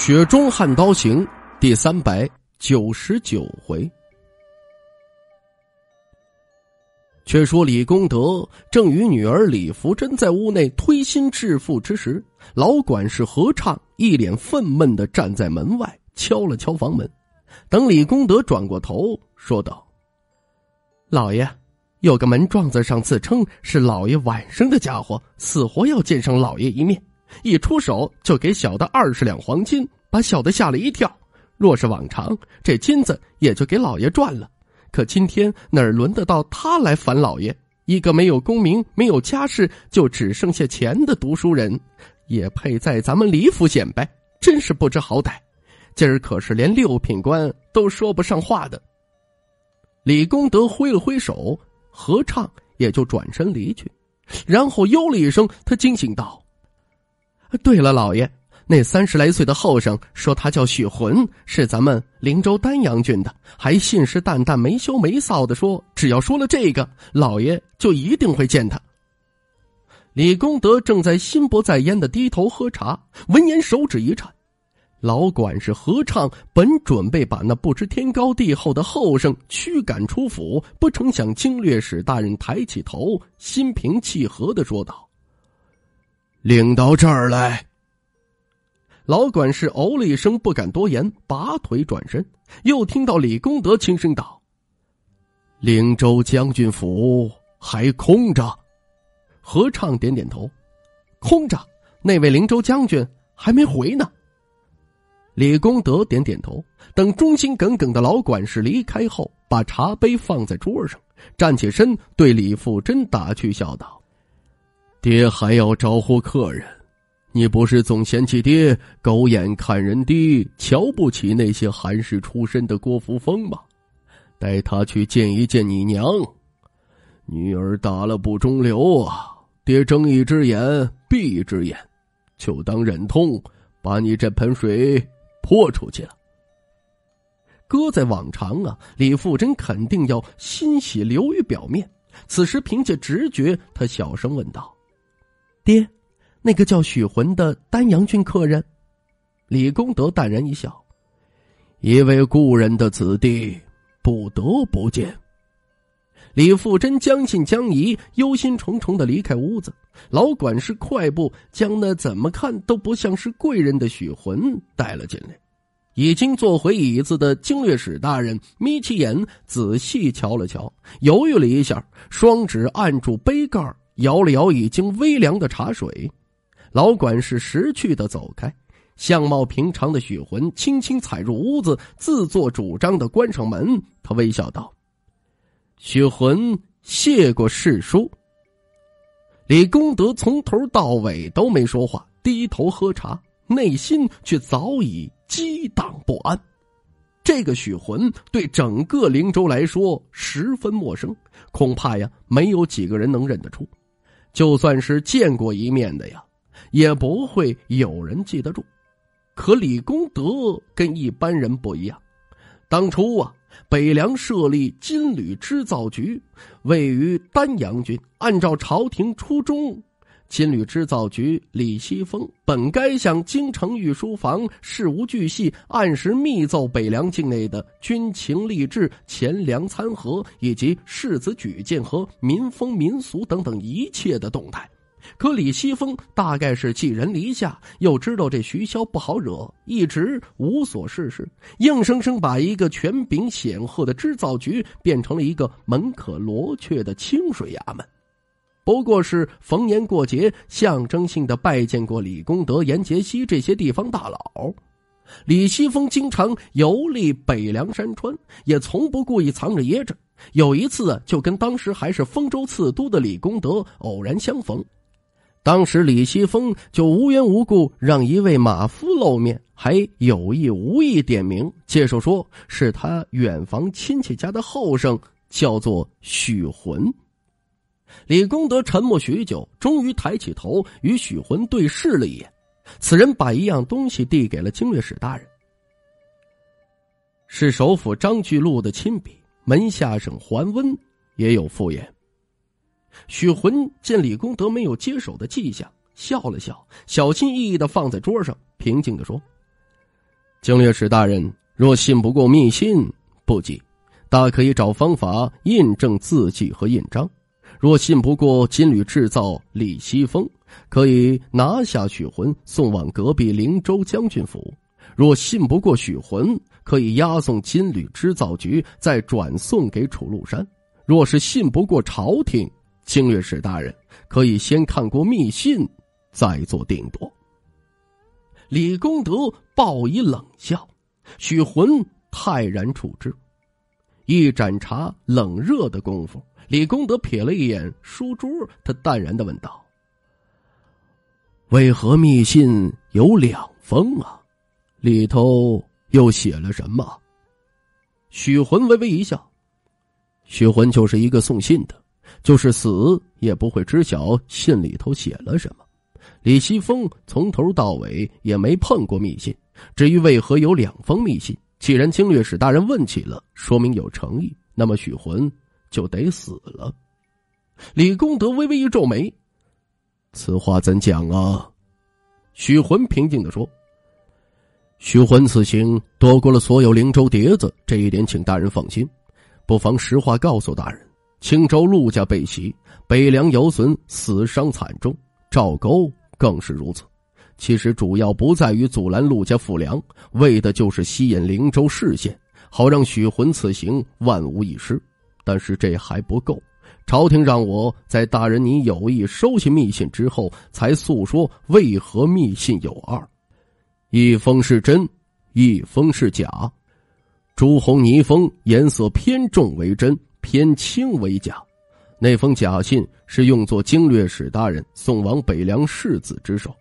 《雪中悍刀行》第三百九十九回，却说李功德正与女儿李福珍在屋内推心置腹之时，老管事何畅一脸愤懑的站在门外，敲了敲房门。等李功德转过头，说道：“老爷，有个门状子上自称是老爷晚生的家伙，死活要见上老爷一面。”一出手就给小的二十两黄金，把小的吓了一跳。若是往常，这金子也就给老爷赚了，可今天哪儿轮得到他来烦老爷？一个没有功名、没有家世，就只剩下钱的读书人，也配在咱们李府显摆？真是不知好歹！今儿可是连六品官都说不上话的。李公德挥了挥手，合唱也就转身离去，然后哟了一声，他惊醒道。对了，老爷，那三十来岁的后生说他叫许浑，是咱们灵州丹阳郡的，还信誓旦旦、没羞没臊的说，只要说了这个，老爷就一定会见他。李公德正在心不在焉的低头喝茶，闻言手指一颤。老管事何畅本准备把那不知天高地厚的后生驱赶出府，不成想经略使大人抬起头，心平气和的说道。领到这儿来，老管事哦了一声，不敢多言，拔腿转身。又听到李功德轻声道：“灵州将军府还空着。”何畅点点头：“空着，那位灵州将军还没回呢。”李功德点点头。等忠心耿耿的老管事离开后，把茶杯放在桌上，站起身对李富真打趣笑道。爹还要招呼客人，你不是总嫌弃爹狗眼看人低，瞧不起那些寒士出身的郭福峰吗？带他去见一见你娘，女儿打了不中流啊！爹睁一只眼闭一只眼，就当忍痛把你这盆水泼出去了。搁在往常啊，李富珍肯定要欣喜流于表面，此时凭借直觉，他小声问道。爹，那个叫许浑的丹阳郡客人，李公德淡然一笑，一位故人的子弟，不得不见。李富真将信将疑，忧心忡忡的离开屋子。老管事快步将那怎么看都不像是贵人的许浑带了进来。已经坐回椅子的经略使大人眯起眼仔细瞧了瞧，犹豫了一下，双指按住杯盖摇了摇已经微凉的茶水，老管事识趣的走开。相貌平常的许魂轻轻踩入屋子，自作主张的关上门。他微笑道：“许魂，谢过世叔。”李功德从头到尾都没说话，低头喝茶，内心却早已激荡不安。这个许魂对整个灵州来说十分陌生，恐怕呀，没有几个人能认得出。就算是见过一面的呀，也不会有人记得住。可李公德跟一般人不一样，当初啊，北凉设立金缕织造局，位于丹阳郡，按照朝廷初衷。金缕织造局李西峰本该向京城御书房事无巨细，按时密奏北凉境内的军情、吏治、钱粮、参合，以及世子举荐和民风民俗等等一切的动态。可李西峰大概是寄人篱下，又知道这徐骁不好惹，一直无所事事，硬生生把一个权柄显赫的织造局变成了一个门可罗雀的清水衙门。不过是逢年过节，象征性的拜见过李公德、严杰西这些地方大佬。李西峰经常游历北凉山川，也从不故意藏着掖着。有一次，就跟当时还是丰州刺都的李公德偶然相逢，当时李西峰就无缘无故让一位马夫露面，还有意无意点名介绍，说是他远房亲戚家的后生，叫做许浑。李功德沉默许久，终于抬起头与许浑对视了一眼。此人把一样东西递给了经略使大人，是首府张巨鹿的亲笔，门下省桓温也有复言。许浑见李功德没有接手的迹象，笑了笑，小心翼翼的放在桌上，平静的说：“经略使大人，若信不过密信，不急，大可以找方法印证字迹和印章。”若信不过金缕制造，李西风可以拿下许浑，送往隔壁灵州将军府；若信不过许浑，可以押送金缕织造局，再转送给楚禄山；若是信不过朝廷，清略使大人可以先看过密信，再做定夺。李功德报以冷笑，许浑泰然处之，一盏茶冷热的功夫。李功德瞥了一眼书桌，他淡然的问道：“为何密信有两封啊？里头又写了什么？”许魂微微一笑，许魂就是一个送信的，就是死也不会知晓信里头写了什么。李西风从头到尾也没碰过密信，至于为何有两封密信，既然经略使大人问起了，说明有诚意，那么许魂。就得死了。李功德微微一皱眉：“此话怎讲啊？”许浑平静的说：“许浑此行躲过了所有灵州碟子，这一点请大人放心。不妨实话告诉大人：青州陆家被袭，北凉有损，死伤惨重；赵沟更是如此。其实主要不在于阻拦陆家复粮，为的就是吸引灵州视线，好让许浑此行万无一失。”但是这还不够，朝廷让我在大人你有意收起密信之后，才诉说为何密信有二，一封是真，一封是假。朱红泥封，颜色偏重为真，偏轻为假。那封假信是用作经略使大人送往北凉世子之手。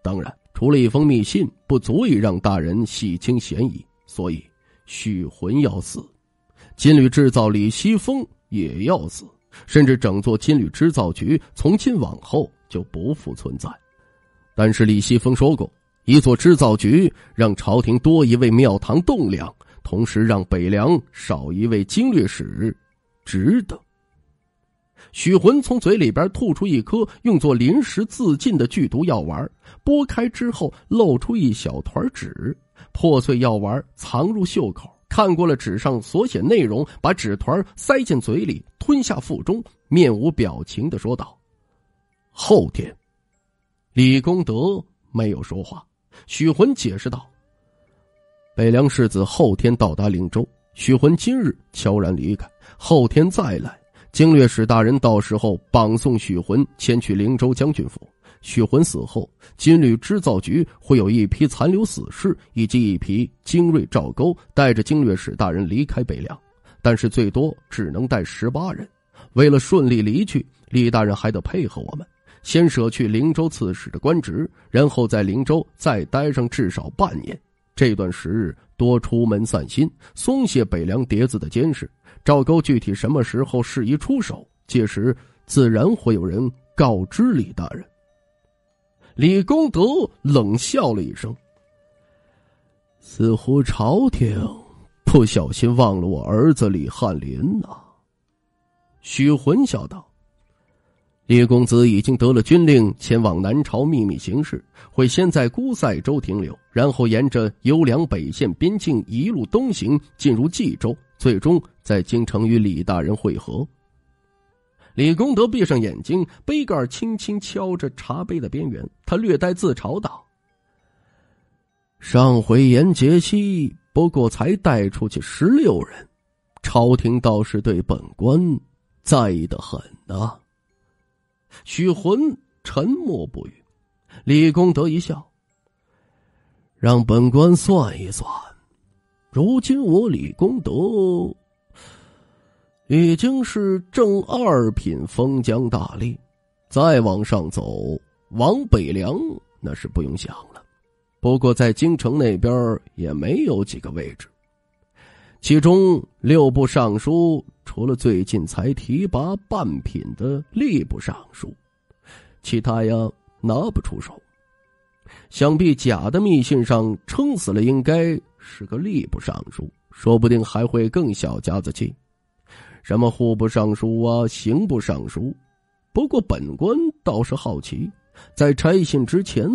当然，除了一封密信，不足以让大人洗清嫌疑，所以许浑要死。金缕制造，李西风也要死，甚至整座金缕织造局从今往后就不复存在。但是李西风说过，一座织造局让朝廷多一位庙堂栋梁，同时让北凉少一位经略使，值得。许浑从嘴里边吐出一颗用作临时自尽的剧毒药丸，剥开之后露出一小团纸，破碎药丸藏入袖口。看过了纸上所写内容，把纸团塞进嘴里吞下腹中，面无表情的说道：“后天。”李功德没有说话。许浑解释道：“北凉世子后天到达灵州，许浑今日悄然离开，后天再来。经略使大人到时候绑送许浑前去灵州将军府。”许浑死后，金缕织造局会有一批残留死士，以及一批精锐赵沟带着经略使大人离开北凉，但是最多只能带十八人。为了顺利离去，李大人还得配合我们，先舍去灵州刺史的官职，然后在灵州再待上至少半年。这段时日多出门散心，松懈北凉碟子的监视。赵沟具体什么时候适宜出手，届时自然会有人告知李大人。李功德冷笑了一声，似乎朝廷不小心忘了我儿子李翰林呐。许浑笑道：“李公子已经得了军令，前往南朝秘密行事，会先在孤塞州停留，然后沿着幽良北线边境一路东行，进入冀州，最终在京城与李大人会合。”李功德闭上眼睛，杯盖轻轻敲着茶杯的边缘。他略带自嘲道：“上回严杰西不过才带出去十六人，朝廷倒是对本官在意的很呢。”许浑沉默不语。李功德一笑：“让本官算一算，如今我李功德……”已经是正二品封疆大吏，再往上走，往北凉那是不用想了。不过在京城那边也没有几个位置。其中六部尚书，除了最近才提拔半品的吏部尚书，其他呀拿不出手。想必假的密信上撑死了应该是个吏部尚书，说不定还会更小家子气。什么户部尚书啊，刑部尚书？不过本官倒是好奇，在拆信之前，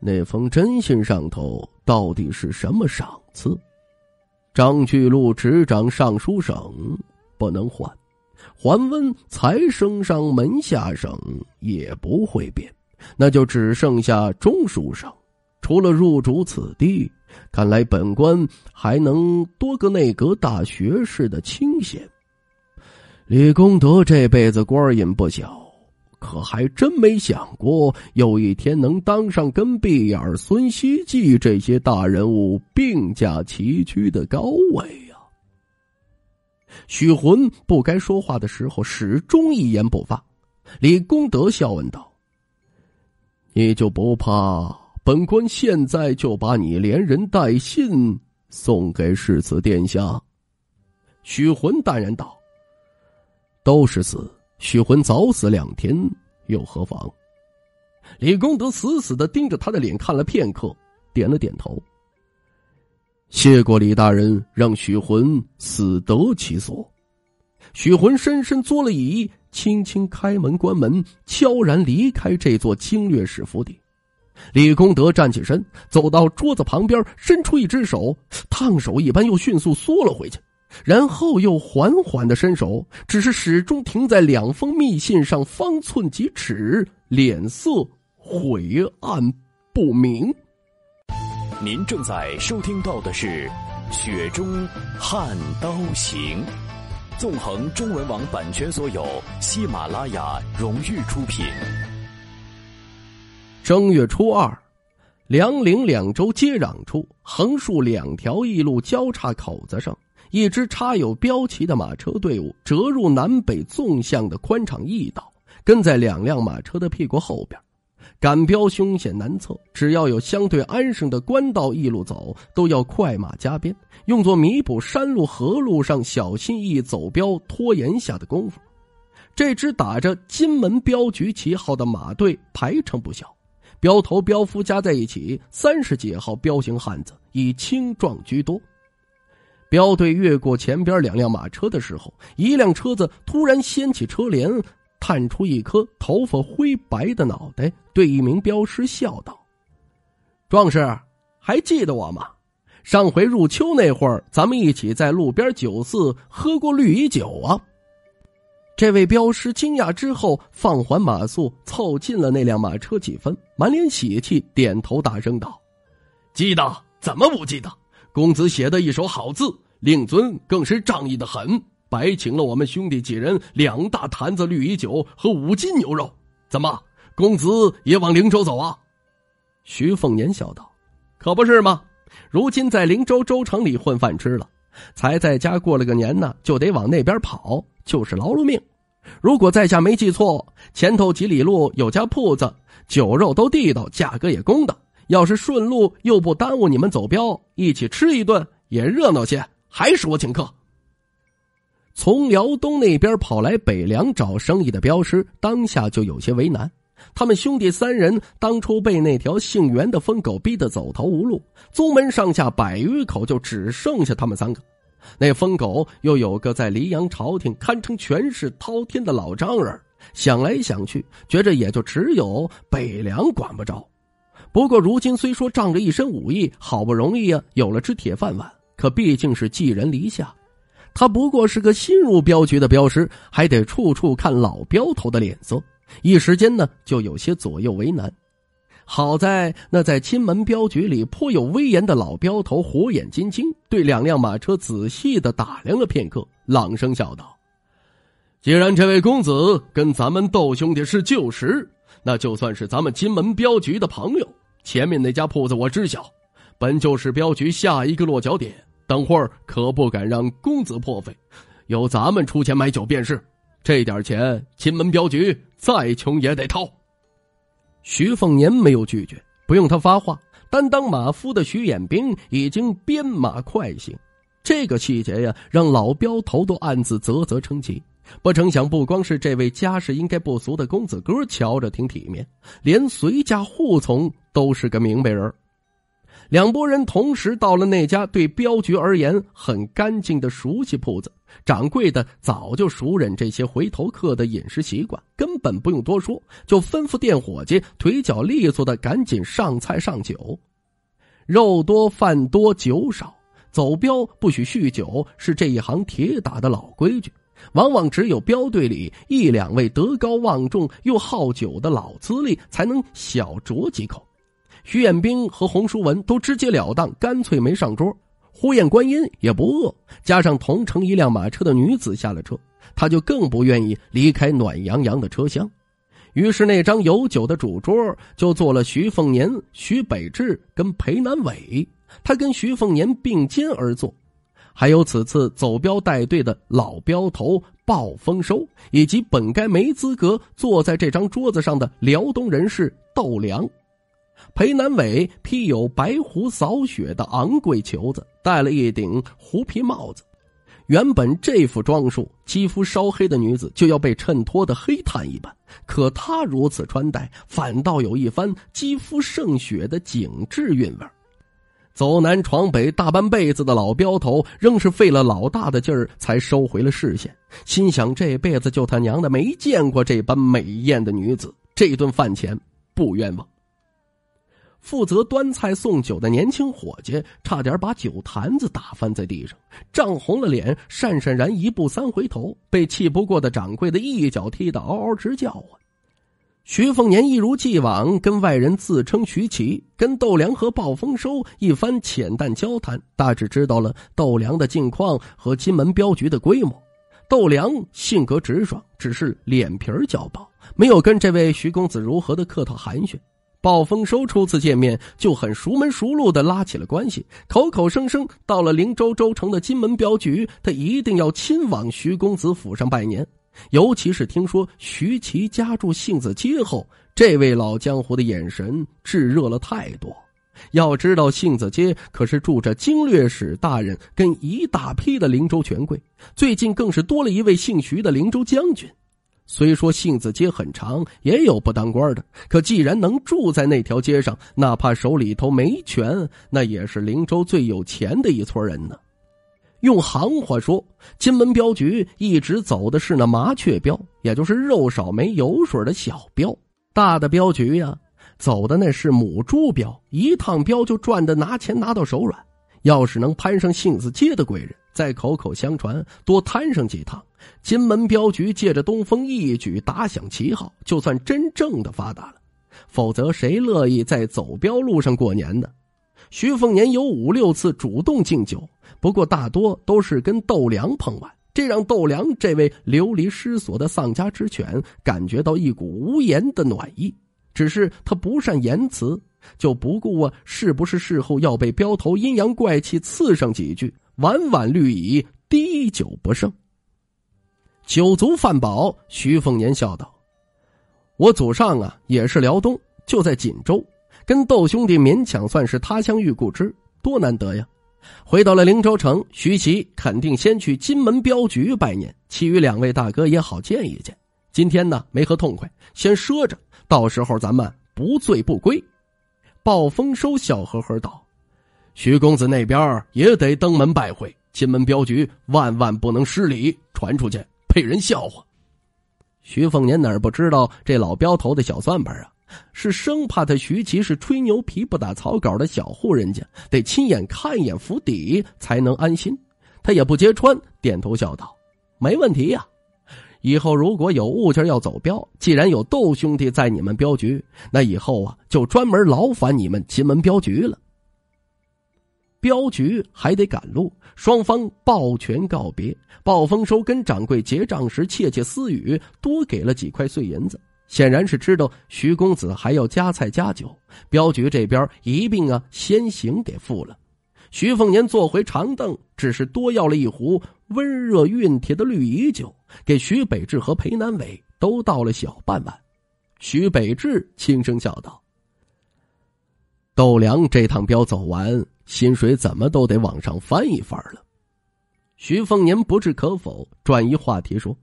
那封真信上头到底是什么赏赐？张巨鹿执掌尚书省，不能换；桓温才升上门下省，也不会变。那就只剩下中书省，除了入主此地，看来本官还能多个内阁大学士的清闲。李功德这辈子官瘾不小，可还真没想过有一天能当上跟碧眼、孙希季这些大人物并驾齐驱的高位啊。许浑不该说话的时候始终一言不发。李功德笑问道：“你就不怕本官现在就把你连人带信送给世子殿下？”许浑淡然道。都是死，许浑早死两天又何妨？李公德死死的盯着他的脸看了片刻，点了点头。谢过李大人，让许浑死得其所。许浑深深坐了椅，轻轻开门关门，悄然离开这座清略使府邸。李公德站起身，走到桌子旁边，伸出一只手，烫手一般，又迅速缩了回去。然后又缓缓的伸手，只是始终停在两封密信上方寸几尺，脸色晦暗不明。您正在收听到的是《雪中悍刀行》，纵横中文网版权所有，喜马拉雅荣誉出品。正月初二，梁陵两州接壤处，横竖两条驿路交叉口子上。一支插有标旗的马车队伍折入南北纵向的宽敞驿道，跟在两辆马车的屁股后边。赶镖凶险难测，只要有相对安生的官道一路走，都要快马加鞭，用作弥补山路河路上小心翼翼走镖拖延下的功夫。这支打着金门镖局旗号的马队排成不小，镖头镖夫加在一起三十几号彪形汉子，以青壮居多。镖队越过前边两辆马车的时候，一辆车子突然掀起车帘，探出一颗头发灰白的脑袋，对一名镖师笑道：“壮士，还记得我吗？上回入秋那会儿，咱们一起在路边酒肆喝过绿蚁酒啊！”这位镖师惊讶之后放缓马速，凑近了那辆马车几分，满脸喜气，点头大声道：“记得，怎么不记得？”公子写的一手好字，令尊更是仗义的很，白请了我们兄弟几人两大坛子绿蚁酒和五斤牛肉。怎么，公子也往灵州走啊？徐凤年笑道：“可不是吗？如今在灵州州城里混饭吃了，才在家过了个年呢，就得往那边跑，就是劳碌命。如果在下没记错，前头几里路有家铺子，酒肉都地道，价格也公道。”要是顺路又不耽误你们走镖，一起吃一顿也热闹些，还是我请客。从辽东那边跑来北凉找生意的镖师，当下就有些为难。他们兄弟三人当初被那条姓袁的疯狗逼得走投无路，宗门上下百余口就只剩下他们三个。那疯狗又有个在黎阳朝廷堪称权势滔天的老丈人，想来想去，觉着也就只有北凉管不着。不过，如今虽说仗着一身武艺，好不容易啊有了只铁饭碗，可毕竟是寄人篱下。他不过是个新入镖局的镖师，还得处处看老镖头的脸色，一时间呢就有些左右为难。好在那在金门镖局里颇有威严的老镖头火眼金睛，对两辆马车仔细的打量了片刻，朗声笑道：“既然这位公子跟咱们窦兄弟是旧识，那就算是咱们金门镖局的朋友。”前面那家铺子我知晓，本就是镖局下一个落脚点。等会儿可不敢让公子破费，由咱们出钱买酒便是。这点钱，金门镖局再穷也得掏。徐凤年没有拒绝，不用他发话，担当马夫的徐衍兵已经鞭马快行。这个细节呀，让老镖头都暗自啧啧称奇。不成想，不光是这位家世应该不俗的公子哥瞧着挺体面，连随家护从都是个明白人。两拨人同时到了那家对镖局而言很干净的熟悉铺子，掌柜的早就熟稔这些回头客的饮食习惯，根本不用多说，就吩咐店伙计腿脚利索的赶紧上菜上酒。肉多饭多酒少，走镖不许酗酒是这一行铁打的老规矩。往往只有镖队里一两位德高望重又好酒的老资历才能小酌几口。徐彦兵和洪淑文都直截了当，干脆没上桌。呼延观音也不饿，加上同乘一辆马车的女子下了车，他就更不愿意离开暖洋洋的车厢。于是那张有酒的主桌就坐了徐凤年、徐北志跟裴南伟，他跟徐凤年并肩而坐。还有此次走镖带队的老镖头暴丰收，以及本该没资格坐在这张桌子上的辽东人士窦梁，裴南伟披有白狐扫雪的昂贵裘子，戴了一顶狐皮帽子。原本这副装束，肌肤稍黑的女子就要被衬托的黑炭一般，可她如此穿戴，反倒有一番肌肤胜雪的景致韵味走南闯北大半辈子的老镖头，仍是费了老大的劲儿才收回了视线，心想这辈子就他娘的没见过这般美艳的女子，这顿饭钱不冤枉。负责端菜送酒的年轻伙计差点把酒坛子打翻在地上，涨红了脸，讪讪然一步三回头，被气不过的掌柜的一脚踢得嗷嗷直叫啊！徐凤年一如既往跟外人自称徐奇，跟窦良和暴丰收一番浅淡交谈，大致知道了窦良的近况和金门镖局的规模。窦良性格直爽，只是脸皮儿较薄，没有跟这位徐公子如何的客套寒暄。暴丰收初次见面就很熟门熟路的拉起了关系，口口声声到了灵州州城的金门镖局，他一定要亲往徐公子府上拜年。尤其是听说徐琪家住杏子街后，这位老江湖的眼神炙热了太多。要知道，杏子街可是住着经略使大人跟一大批的灵州权贵，最近更是多了一位姓徐的灵州将军。虽说杏子街很长，也有不当官的，可既然能住在那条街上，哪怕手里头没权，那也是灵州最有钱的一撮人呢。用行话说，金门镖局一直走的是那麻雀镖，也就是肉少没油水的小镖。大的镖局呀，走的那是母猪镖，一趟镖就赚的拿钱拿到手软。要是能攀上杏子街的贵人，再口口相传，多摊上几趟，金门镖局借着东风一举打响旗号，就算真正的发达了。否则，谁乐意在走镖路上过年呢？徐凤年有五六次主动敬酒。不过大多都是跟豆良碰碗，这让豆良这位流离失所的丧家之犬感觉到一股无言的暖意。只是他不善言辞，就不顾啊是不是事后要被镖头阴阳怪气刺上几句，碗碗绿蚁，滴酒不剩。酒足饭饱，徐凤年笑道：“我祖上啊也是辽东，就在锦州，跟豆兄弟勉强算是他乡遇故知，多难得呀。”回到了灵州城，徐奇肯定先去金门镖局拜年，其余两位大哥也好见一见。今天呢没喝痛快，先赊着，到时候咱们不醉不归。暴丰收笑呵呵道：“徐公子那边也得登门拜会，金门镖局万万不能失礼，传出去被人笑话。”徐凤年哪不知道这老镖头的小算盘啊？是生怕他徐奇是吹牛皮不打草稿的小户人家，得亲眼看一眼府邸才能安心。他也不揭穿，点头笑道：“没问题呀。以后如果有物件要走镖，既然有窦兄弟在你们镖局，那以后啊，就专门劳烦你们秦门镖局了。”镖局还得赶路，双方抱拳告别。暴丰收跟掌柜结账时窃窃私语，多给了几块碎银子。显然是知道徐公子还要加菜加酒，镖局这边一并啊先行给付了。徐凤年坐回长凳，只是多要了一壶温热熨帖的绿蚁酒，给徐北志和裴南伟都倒了小半碗。徐北志轻声笑道：“窦梁这趟镖走完，薪水怎么都得往上翻一番了。”徐凤年不置可否，转移话题说。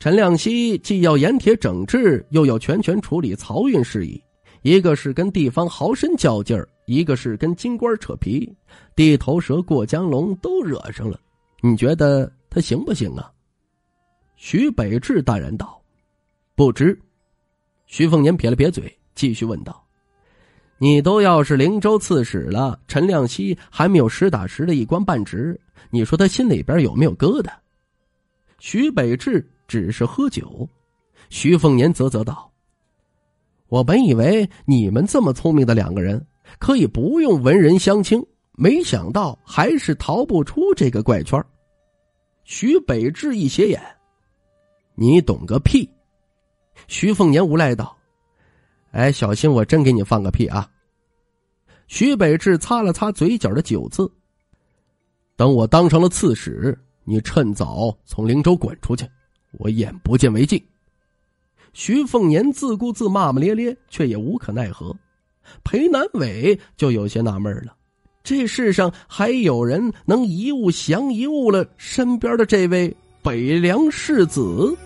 陈亮西既要盐铁整治，又要全权处理漕运事宜，一个是跟地方豪绅较劲儿，一个是跟京官扯皮，地头蛇过江龙都惹上了。你觉得他行不行啊？徐北志淡然道：“不知。”徐凤年撇了撇嘴，继续问道：“你都要是灵州刺史了，陈亮西还没有实打实的一官半职，你说他心里边有没有疙瘩？”徐北志。只是喝酒，徐凤年啧啧道：“我本以为你们这么聪明的两个人可以不用文人相亲，没想到还是逃不出这个怪圈。”徐北志一斜眼：“你懂个屁！”徐凤年无赖道：“哎，小心我真给你放个屁啊！”徐北志擦了擦嘴角的酒渍。等我当上了刺史，你趁早从灵州滚出去。我眼不见为净。徐凤年自顾自骂骂咧咧，却也无可奈何。裴南伟就有些纳闷了：这世上还有人能一物降一物了？身边的这位北凉世子。